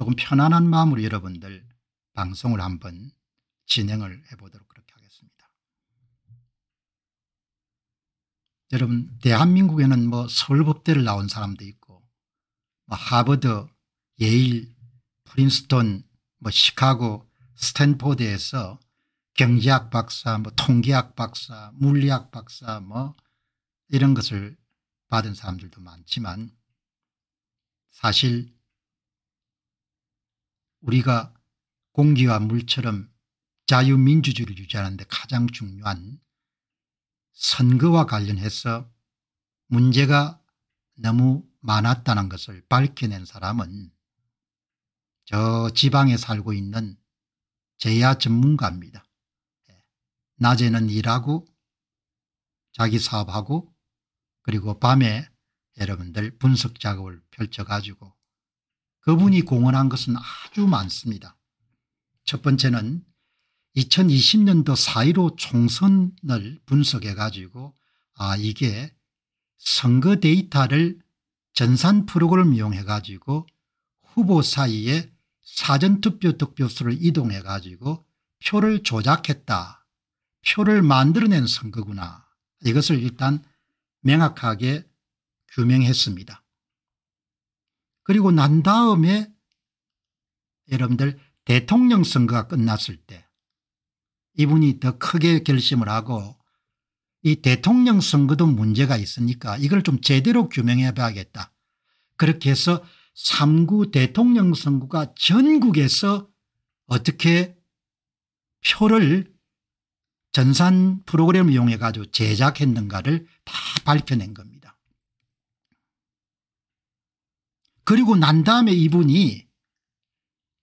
조금 편안한 마음으로 여러분들 방송을 한번 진행을 해보도록 그렇게 하겠습니다. 여러분 대한민국에는 뭐 서울법대를 나온 사람도 있고 뭐 하버드, 예일, 프린스턴, 뭐 시카고, 스탠포드에서 경제학 박사, 뭐 통계학 박사, 물리학 박사 뭐 이런 것을 받은 사람들도 많지만 사실 우리가 공기와 물처럼 자유민주주의를 유지하는 데 가장 중요한 선거와 관련해서 문제가 너무 많았다는 것을 밝혀낸 사람은 저 지방에 살고 있는 제야 전문가입니다. 예. 낮에는 일하고 자기 사업하고 그리고 밤에 여러분들 분석 작업을 펼쳐가지고 그분이 공헌한 것은 아주 많습니다. 첫 번째는 2020년도 4.15 총선을 분석해 가지고 아 이게 선거 데이터를 전산 프로그램 이용해 가지고 후보 사이에 사전투표 득표수를 이동해 가지고 표를 조작했다. 표를 만들어낸 선거구나. 이것을 일단 명확하게 규명했습니다. 그리고 난 다음에 여러분들 대통령 선거가 끝났을 때 이분이 더 크게 결심을 하고 이 대통령 선거도 문제가 있으니까 이걸 좀 제대로 규명해 봐야겠다. 그렇게 해서 3구 대통령 선거가 전국에서 어떻게 표를 전산 프로그램을 이용해 가지고 제작했는가를 다 밝혀낸 겁니다. 그리고 난 다음에 이분이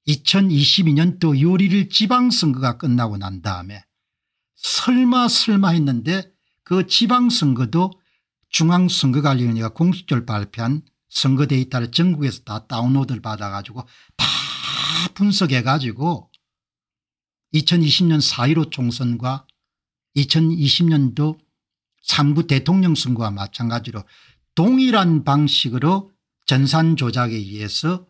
2022년도 요리를 지방선거가 끝나고 난 다음에 설마 설마 했는데 그 지방선거도 중앙선거관리위원회가 공식적으로 발표한 선거 데이터를 전국에서 다 다운로드를 받아가지고 다 분석해가지고 2020년 4.15 총선과 2020년도 3구 대통령 선거와 마찬가지로 동일한 방식으로 전산 조작에 의해서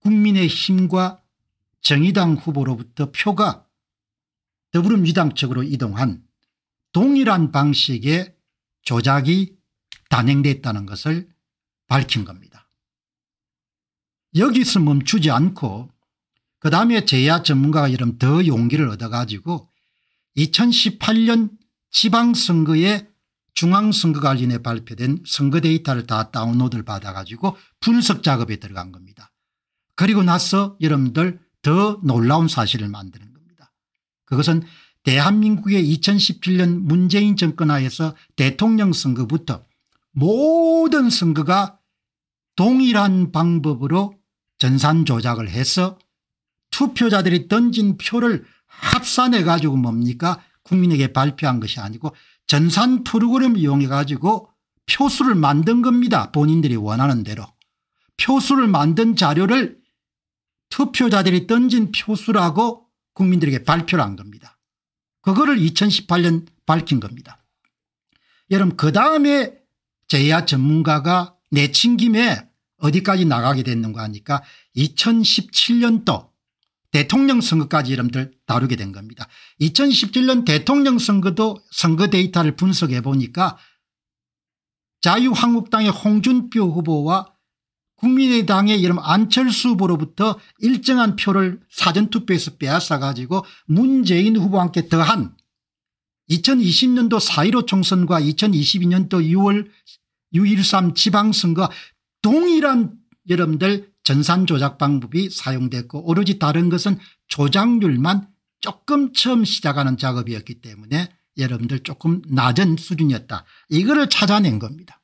국민의힘과 정의당 후보로부터 표가 더불어민주당 측으로 이동한 동일한 방식의 조작이 단행됐다는 것을 밝힌 겁니다. 여기서 멈추지 않고 그 다음에 제야 전문가가 이름 더 용기를 얻어가지고 2018년 지방선거에 중앙선거관리에 발표된 선거 데이터를 다 다운로드를 받아가지고 분석 작업에 들어간 겁니다. 그리고 나서 여러분들 더 놀라운 사실을 만드는 겁니다. 그것은 대한민국의 2017년 문재인 정권 하에서 대통령 선거부터 모든 선거가 동일한 방법으로 전산 조작을 해서 투표자들이 던진 표를 합산해 가지고 뭡니까 국민에게 발표한 것이 아니고 전산 프로그램 이용해 가지고 표수를 만든 겁니다. 본인들이 원하는 대로. 표수를 만든 자료를 투표자들이 던진 표수라고 국민들에게 발표를 한 겁니다. 그거를 2018년 밝힌 겁니다. 여러분 그 다음에 제야 전문가가 내친 김에 어디까지 나가게 됐는가 하니까 2017년도 대통령 선거까지 여러분들 다루게 된 겁니다. 2017년 대통령 선거도 선거 데이터를 분석해 보니까 자유한국당의 홍준표 후보와 국민의당의 이름 안철수 후보로부터 일정한 표를 사전투표에서 빼앗아 가지고 문재인 후보와 함께 더한 2020년도 4.15 총선과 2022년도 6월 6.13 지방선거 동일한 여러분들 전산 조작 방법이 사용됐고 오로지 다른 것은 조작률만 조금 처음 시작하는 작업이었기 때문에 여러분들 조금 낮은 수준이었다. 이거를 찾아낸 겁니다.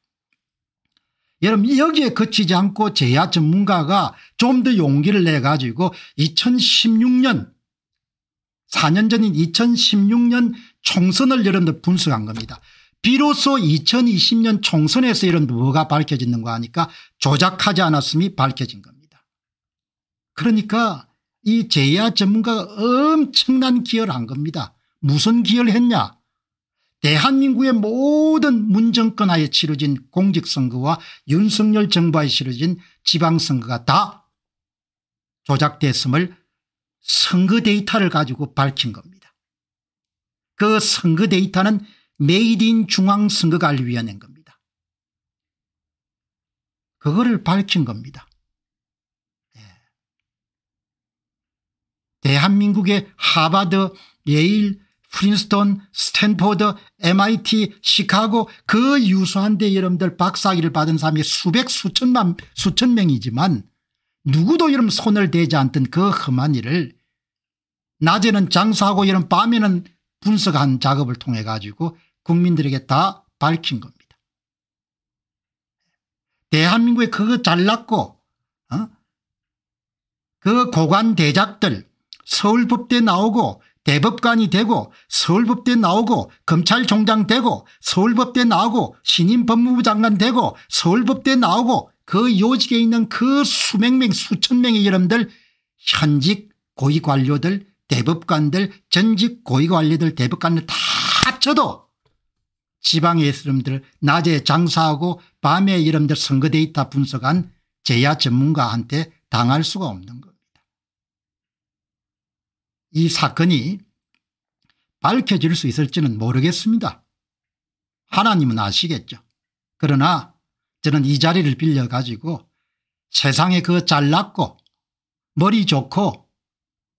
여러분 여기에 그치지 않고 제야 전문가가 좀 더 용기를 내 가지고 2016년 4년 전인 2016년 총선을 여러분들 분석한 겁니다. 비로소 2020년 총선에서 이런 뭐가 밝혀지는거 하니까 조작하지 않았음이 밝혀진 겁니다. 그러니까 이 제야 전문가가 엄청난 기여를 한 겁니다. 무슨 기여를 했냐 대한민국의 모든 문정권 하에 치러진 공직선거와 윤석열 정부하에 치러진 지방선거가 다 조작됐음을 선거 데이터를 가지고 밝힌 겁니다. 그 선거 데이터는 메이드인 중앙선거관리위원회인 겁니다. 그거를 밝힌 겁니다. 네. 대한민국의 하버드, 예일, 프린스턴, 스탠포드, MIT, 시카고 그 유수한 대 여러분들 박사학위를 받은 사람이 수백 수천만 수천 명이지만 누구도 여러 손을 대지 않던 그 험한 일을 낮에는 장사하고여러 밤에는 분석한 작업을 통해 가지고 국민들에게 다 밝힌 겁니다. 대한민국에 그거 잘났고 어? 그 고관 대작들 서울법대 나오고 대법관이 되고 서울법대 나오고 검찰총장 되고 서울법대 나오고 신임 법무부 장관 되고 서울법대 나오고 그 요직에 있는 그 수백 명 수천 명의 여러분들 현직 고위관료들 대법관들 전직 고위관료들 대법관들 다 합쳐도 지방의 여러분들 낮에 장사하고 밤에 여러분들 선거 데이터 분석한 제야 전문가한테 당할 수가 없는 거예요. 이 사건이 밝혀질 수 있을지는 모르겠습니다. 하나님은 아시겠죠. 그러나 저는 이 자리를 빌려가지고 세상에 그 잘났고 머리 좋고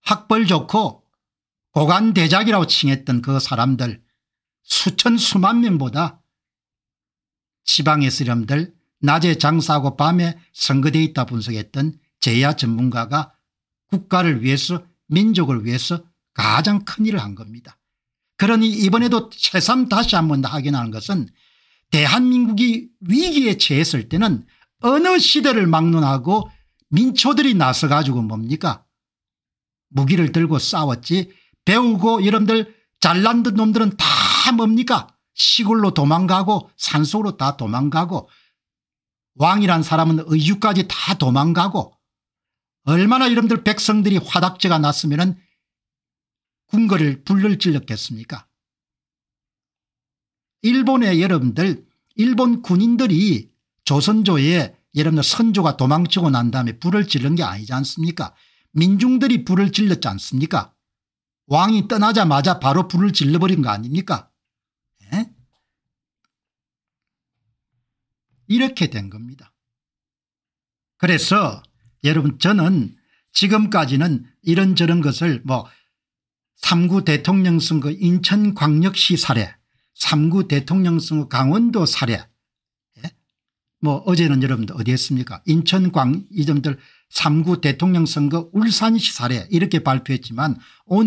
학벌 좋고 고관대작이라고 칭했던 그 사람들 수천 수만 명보다 지방의 사람들 낮에 장사하고 밤에 선거돼 있다 분석했던 제야 전문가가 국가를 위해서 민족을 위해서 가장 큰 일을 한 겁니다. 그러니 이번에도 새삼 다시 한번 확인하는 것은 대한민국이 위기에 처했을 때는 어느 시대를 막론하고 민초들이 나서 가지고 뭡니까 무기를 들고 싸웠지 배우고 여러분들 잘난 듯 놈들은 다 뭡니까 시골로 도망가고 산속으로 다 도망가고 왕이란 사람은 의주까지 다 도망가고 얼마나 여러분들 백성들이 화닥지가 났으면 궁궐을 불을 질렀겠습니까 일본의 여러분들 일본 군인들이 조선조에 여러분들 선조가 도망치고 난 다음에 불을 질른 게 아니지 않습니까 민중들이 불을 질렀지 않습니까 왕이 떠나자마자 바로 불을 질러버린 거 아닙니까 에? 이렇게 된 겁니다 그래서 여러분 저는 지금까지는 이런저런 것을 뭐 3구 대통령 선거 인천광역시 사례 3구 대통령 선거 강원도 사례 예? 뭐 어제는 여러분들 어디 했습니까 인천광 이점들 3구 대통령 선거 울산시 사례 이렇게 발표했지만 오늘